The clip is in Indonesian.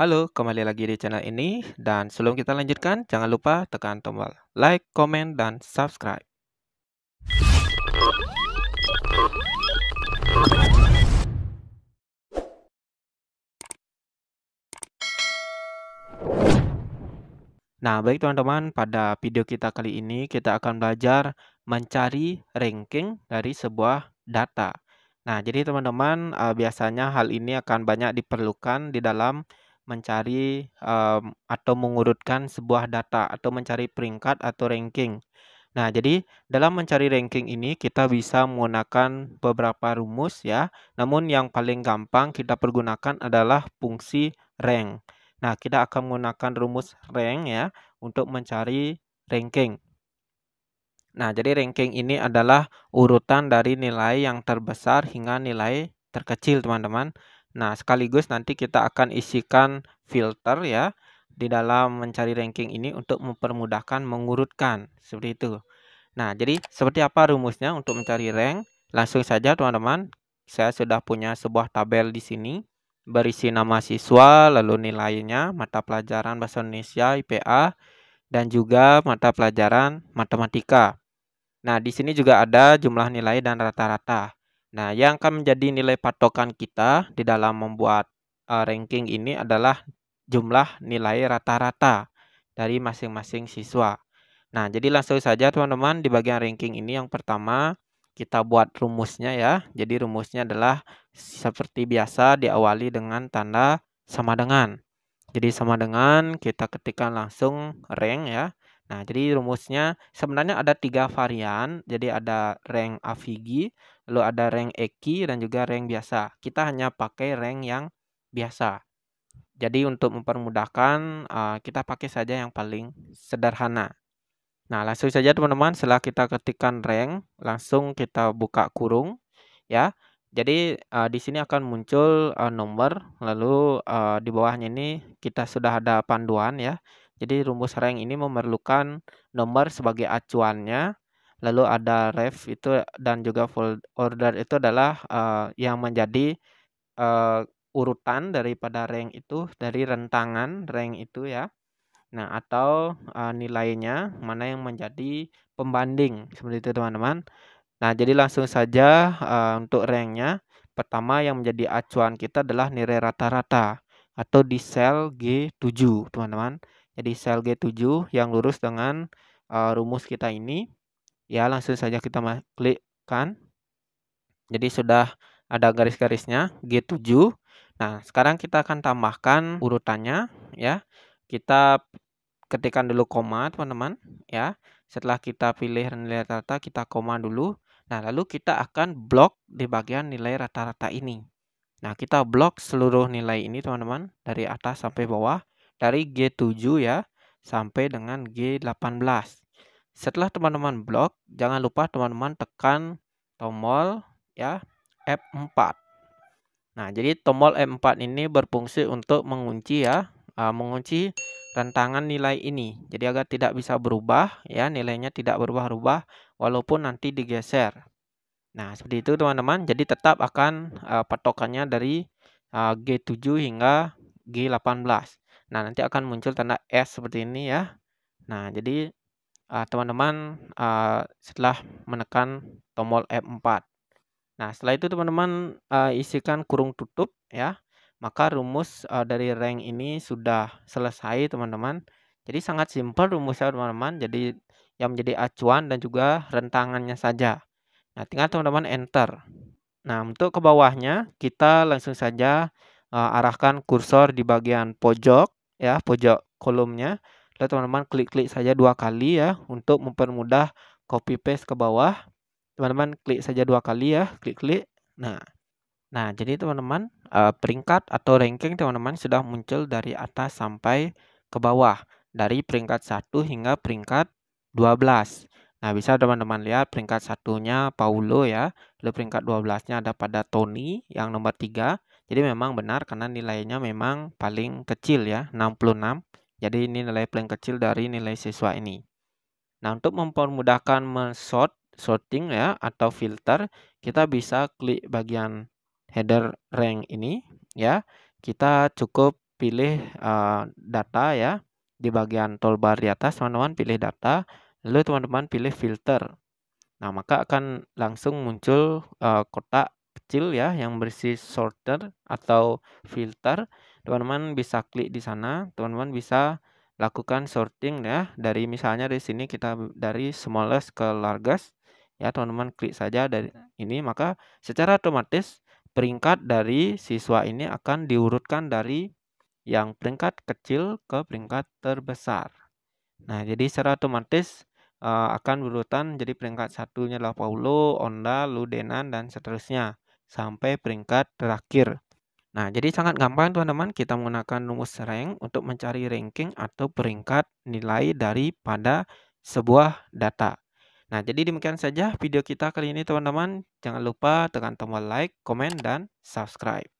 Halo, kembali lagi di channel ini dan sebelum kita lanjutkan, jangan lupa tekan tombol like, comment, dan subscribe. Nah, baik teman-teman, pada video kita kali ini kita akan belajar mencari ranking dari sebuah data. Nah, jadi teman-teman, eh, biasanya hal ini akan banyak diperlukan di dalam mencari um, atau mengurutkan sebuah data atau mencari peringkat atau ranking. Nah, jadi dalam mencari ranking ini kita bisa menggunakan beberapa rumus ya. Namun yang paling gampang kita pergunakan adalah fungsi rank. Nah, kita akan menggunakan rumus rank ya untuk mencari ranking. Nah, jadi ranking ini adalah urutan dari nilai yang terbesar hingga nilai terkecil, teman-teman. Nah, sekaligus nanti kita akan isikan filter ya di dalam mencari ranking ini untuk mempermudahkan mengurutkan seperti itu. Nah, jadi seperti apa rumusnya untuk mencari rank? Langsung saja teman-teman, saya sudah punya sebuah tabel di sini berisi nama siswa, lalu nilainya, mata pelajaran bahasa Indonesia IPA dan juga mata pelajaran matematika. Nah, di sini juga ada jumlah nilai dan rata-rata. Nah, yang akan menjadi nilai patokan kita di dalam membuat uh, ranking ini adalah jumlah nilai rata-rata dari masing-masing siswa. Nah, jadi langsung saja teman-teman di bagian ranking ini yang pertama kita buat rumusnya ya. Jadi rumusnya adalah seperti biasa diawali dengan tanda sama dengan. Jadi sama dengan kita ketikkan langsung rank ya. Nah, jadi rumusnya sebenarnya ada tiga varian. Jadi ada rank avigi, lalu ada rank eki dan juga rank biasa kita hanya pakai rank yang biasa jadi untuk mempermudahkan eh, kita pakai saja yang paling sederhana nah langsung saja teman-teman setelah kita ketikkan rank langsung kita buka kurung ya jadi eh, di sini akan muncul eh, nomor lalu di bawahnya ini kita sudah ada panduan ya jadi rumus rank ini memerlukan nomor sebagai acuannya lalu ada ref itu dan juga full order itu adalah uh, yang menjadi uh, urutan daripada rank itu dari rentangan rank itu ya nah atau uh, nilainya mana yang menjadi pembanding seperti itu teman-teman nah jadi langsung saja uh, untuk ranknya pertama yang menjadi acuan kita adalah nilai rata-rata atau di sel G7 teman-teman jadi sel G7 yang lurus dengan uh, rumus kita ini ya langsung saja kita klik kan jadi sudah ada garis-garisnya G7 nah sekarang kita akan tambahkan urutannya ya kita ketikkan dulu koma teman-teman ya setelah kita pilih nilai rata-rata kita koma dulu nah lalu kita akan blok di bagian nilai rata-rata ini nah kita blok seluruh nilai ini teman-teman dari atas sampai bawah dari G7 ya sampai dengan G18 setelah teman-teman blok, jangan lupa teman-teman tekan tombol ya F4. Nah, jadi tombol F4 ini berfungsi untuk mengunci ya, e, mengunci rentangan nilai ini. Jadi agar tidak bisa berubah ya, nilainya tidak berubah-ubah walaupun nanti digeser. Nah, seperti itu teman-teman. Jadi tetap akan uh, patokannya dari e, uh, G7 hingga G18. Nah, nanti akan muncul tanda S seperti ini ya. Nah, jadi Eh, teman-teman uh, uh, setelah menekan tombol F4. E nah, setelah itu teman-teman uh, isikan kurung tutup ya. Maka rumus uh, dari rank ini sudah selesai teman-teman. Jadi sangat simpel rumusnya teman-teman. Jadi yang menjadi acuan dan juga rentangannya saja. Nah, tinggal teman-teman enter. Nah, untuk ke bawahnya kita langsung saja uh, arahkan kursor di bagian pojok ya, pojok kolomnya Lalu teman-teman klik-klik saja dua kali ya untuk mempermudah copy paste ke bawah. Teman-teman klik saja dua kali ya, klik-klik. Nah, nah jadi teman-teman eh, peringkat atau ranking teman-teman sudah muncul dari atas sampai ke bawah dari peringkat 1 hingga peringkat 12. Nah, bisa teman-teman lihat peringkat satunya Paulo ya, lalu peringkat 12-nya ada pada Tony yang nomor 3. Jadi memang benar karena nilainya memang paling kecil ya, 66. Jadi ini nilai paling kecil dari nilai siswa ini. Nah, untuk mempermudahkan men-sort, sorting ya atau filter, kita bisa klik bagian header rank ini ya. Kita cukup pilih uh, data ya di bagian toolbar di atas teman-teman pilih data lalu teman-teman pilih filter nah maka akan langsung muncul uh, kotak kecil ya yang berisi sorter atau filter. Teman-teman bisa klik di sana, teman-teman bisa lakukan sorting ya dari misalnya di sini kita dari smallest ke largest ya teman-teman klik saja dari iya. ini maka secara otomatis peringkat dari siswa ini akan diurutkan dari yang peringkat kecil ke peringkat terbesar. Nah, jadi secara otomatis uh, akan berurutan jadi peringkat satunya adalah Paulo, Onda, Ludenan dan seterusnya sampai peringkat terakhir. Nah, jadi sangat gampang teman-teman kita menggunakan rumus rank untuk mencari ranking atau peringkat nilai daripada sebuah data. Nah, jadi demikian saja video kita kali ini teman-teman. Jangan lupa tekan tombol like, komen, dan subscribe.